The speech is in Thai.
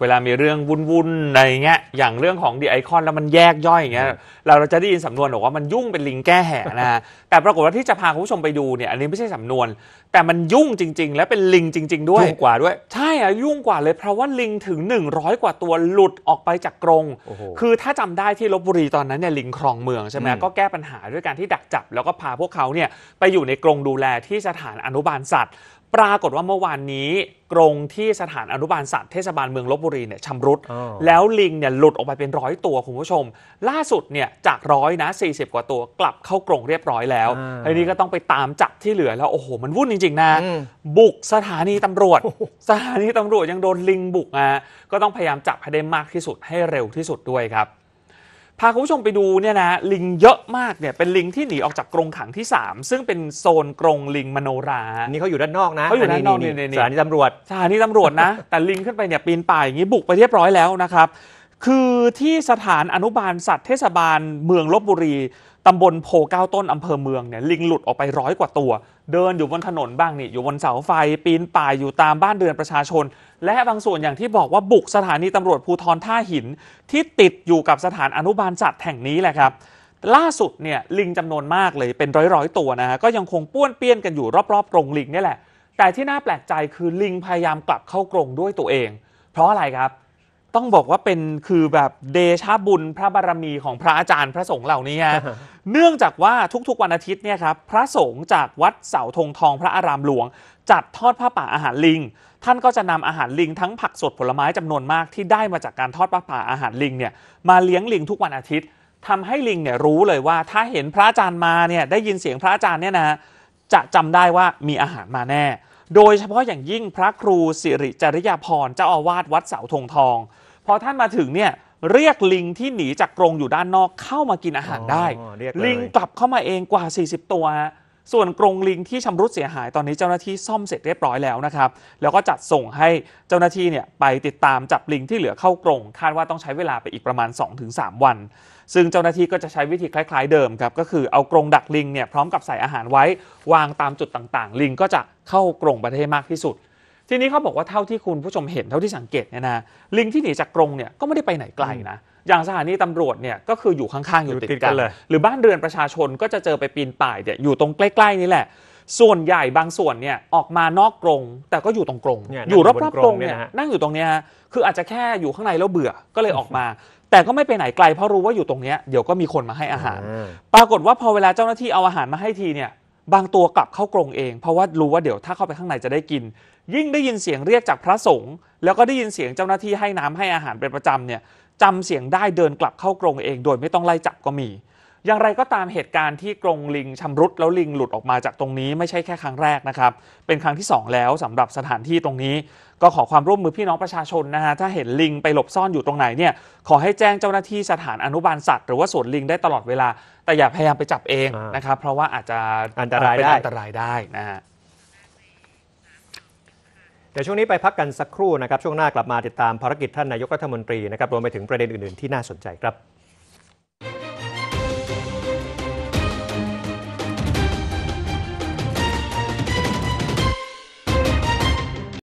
เวลามีเรื่องวุ่นวุ่นในเงี้ยอย่างเรื่องของดีไอคอนแล้วมันแยกย่อยอย่างเงี้ยเราเราจะได้ยินสำนวนบอกว่ามันยุ่งเป็นลิงแก้แห่นะฮะแต่ปรากฏว่าที่จะพาคุณผู้ชมไปดูเนี่ยอันนี้ไม่ใช่สำนวน แต่มันยุ่งจริงๆ และเป็นลิงจริงๆด้วยยุ่งกว่าด้วย ใช่อะยุ่งกว่าเลยเพราะว่าลิงถึง 100 กว่าตัวหลุดออกไปจากกรง คือถ้าจำได้ที่ลบบุรีตอนนั้นเนี่ยลิงครองเมืองใช่ไหมก็แก้ปัญหาด้วยการที่ดักจับ แล้วก็พาพวกเขาเนี่ยไปอยู่ในกรงดูแลที่สถานอนุบาลสัตว์ปรากฏว่าเมื่อวานนี้กรงที่สถานอนุบาลสัตว์เทศบาลเมืองลบบุรีเนี่ยชำรุด แล้วลิงเนี่ยหลุดออกไปเป็นร้อยตัว คุณผู้ชม ล่าสุดเนี่ยจากร้อยนะ40 กว่าตัวกลับเข้ากรงเรียบร้อยแล้วทีนี้ก็ต้องไปตามจับที่เหลือแล้วโอ้โหมันวุ่นจริง ๆ นะ บุกสถานีตำรวจสถานีตำรวจยังโดนลิงบุกอ่ะก็ต้องพยายามจับให้ได้มากที่สุดให้เร็วที่สุดด้วยครับพาคุณผู้ชมไปดูเนี่ยนะลิงเยอะมากเนี่ยเป็นลิงที่หนีออกจากกรงขังที่ 3 ซึ่งเป็นโซนกรงลิงมโนรานี่เขาอยู่ด้านนอกนะเขาอยู่ด้านนอกนี่นี่สถานีตำรวจสถานีตำรวจนะแต่ลิงขึ้นไปเนี่ยปีนป่ายอย่างนี้บุกไปเรียบร้อยแล้วนะครับคือที่สถานอนุบาลสัตว์เทศบาลเมืองลบบุรีตำบลโพเก้าต้นอำเภอเมืองเนี่ยลิงหลุดออกไปร้อยกว่าตัว เดินอยู่บนถนนบ้างนี่อยู่บนเสาไฟปีนป่ายอยู่ตามบ้านเรือนประชาชน และบางส่วนอย่างที่บอกว่าบุกสถานีตำรวจภูทรท่าหิน ที่ติดอยู่กับสถานอนุบาลสัตว์แห่งนี้แหละครับ ล่าสุดเนี่ยลิงจำนวนมากเลยเป็นร้อยๆตัวนะฮะก็ยังคงป้วนเปี้ยนกันอยู่รอบๆกรงลิงนี่แหละ แต่ที่น่าแปลกใจคือลิงพยายามกลับเข้ากรงด้วยตัวเองเพราะอะไรครับต้องบอกว่าเป็นคือแบบเดชะบุญพระบารมีของพระอาจารย์พระสงฆ์เหล่านี้ฮะเนื่องจากว่าทุกๆ วันอาทิตย์เนี่ยครับพระสงฆ์จากวัดเสาธงทองพระอารามหลวง จัดทอดผ้าป่าอาหารลิง ท่านก็จะนำอาหารลิงทั้งผักสดผลไม้จำนวนมากที่ได้มาจากการทอดผ้าป่าอาหารลิงเนี่ยมาเลี้ยงลิงทุกวันอาทิตย์ ทำให้ลิงเนี่ยรู้เลยว่าถ้าเห็นพระอาจารย์มาเนี่ยได้ยินเสียงพระอาจารย์เนี่ยนะจะจำได้ว่ามีอาหารมาแน่โดยเฉพาะอย่างยิ่งพระครูสิริจริยาพรเจ้าอาวาสวัดเสาธงทอง พอท่านมาถึงเนี่ยเรียกลิงที่หนีจากกรงอยู่ด้านนอกเข้ามากินอาหารได้ ลิงกลับเข้ามาเองกว่า 40 ตัวฮะส่วนกรงลิงที่ชำรุดเสียหายตอนนี้เจ้าหน้าที่ซ่อมเสร็จเรียบร้อยแล้วนะครับแล้วก็จัดส่งให้เจ้าหน้าที่เนี่ยไปติดตามจับลิงที่เหลือเข้ากรงคาดว่าต้องใช้เวลาไปอีกประมาณ 2-3 วัน ซึ่งเจ้าหน้าที่ก็จะใช้วิธีคล้ายๆ เดิมครับก็คือเอากรงดักลิงเนี่ยพร้อมกับใส่อาหารไว้วางตามจุดต่างๆ ลิงก็จะเข้ากรงไปได้มากที่สุดทีนี้เขาบอกว่าเท่าที่คุณผู้ชมเห็นเท่าที่สังเกตเนี่ยนะลิงที่หนีจากกรงเนี่ยก็ไม่ได้ไปไหนไกลนะอย่างสถานีตำรวจเนี่ยก็คืออยู่ข้าง ๆ อยู่ติดกันเลยหรือบ้านเรือนประชาชนก็จะเจอไปปีนป่ายเนี่ยอยู่ตรงใกล้ๆนี่แหละ ส่วนใหญ่บางส่วนเนี่ยออกมานอกกรงแต่ก็อยู่ตรงกรงอยู่รอบๆกรงเนี่ยนั่งอยู่ตรงเนี้ยคืออาจจะแค่อยู่ข้างในแล้วเบื่อก็เลยออกมา แต่ก็ไม่ไปไหนไกลเพราะรู้ว่าอยู่ตรงเนี้ยเดี๋ยวก็มีคนมาให้อาหาร ปรากฏว่าพอเวลาเจ้าหน้าที่เอาอาหารมาให้ทีเนี่ยบางตัวกลับเข้ากรงเอง เพราะว่ารู้ว่าเดี๋ยวถ้าเข้าไปข้างในจะได้กิน ยิ่งได้ยินเสียงเรียกจากพระสงฆ์แล้วก็ได้ยินเสียงเจ้าหน้าที่ให้น้ำให้อาหารเป็นประจำเนี่ยจำเสียงได้เดินกลับเข้ากรงเองโดยไม่ต้องไล่จับก็มีอย่างไรก็ตามเหตุการณ์ที่กรงลิงชำรุดแล้วลิงหลุดออกมาจากตรงนี้ไม่ใช่แค่ครั้งแรกนะครับ เป็นครั้งที่ 2 แล้วสำหรับสถานที่ตรงนี้ก็ขอความร่วมมือพี่น้องประชาชนนะฮะถ้าเห็นลิงไปหลบซ่อนอยู่ตรงไหนเนี่ยขอให้แจ้งเจ้าหน้าที่สถานอนุบาลสัตว์หรือว่าสวนลิงได้ตลอดเวลาแต่อย่าพยายามไปจับเองนะครับ เพราะว่าอาจจะอันตรายได้อันตรายได้นะฮะเดี๋ยวช่วงนี้ไปพักกันสักครู่นะครับช่วงหน้ากลับมาติดตามภารกิจท่านนายกรัฐมนตรีนะครับรวมไปถึงประเด็นอื่นๆที่น่าสนใจครับ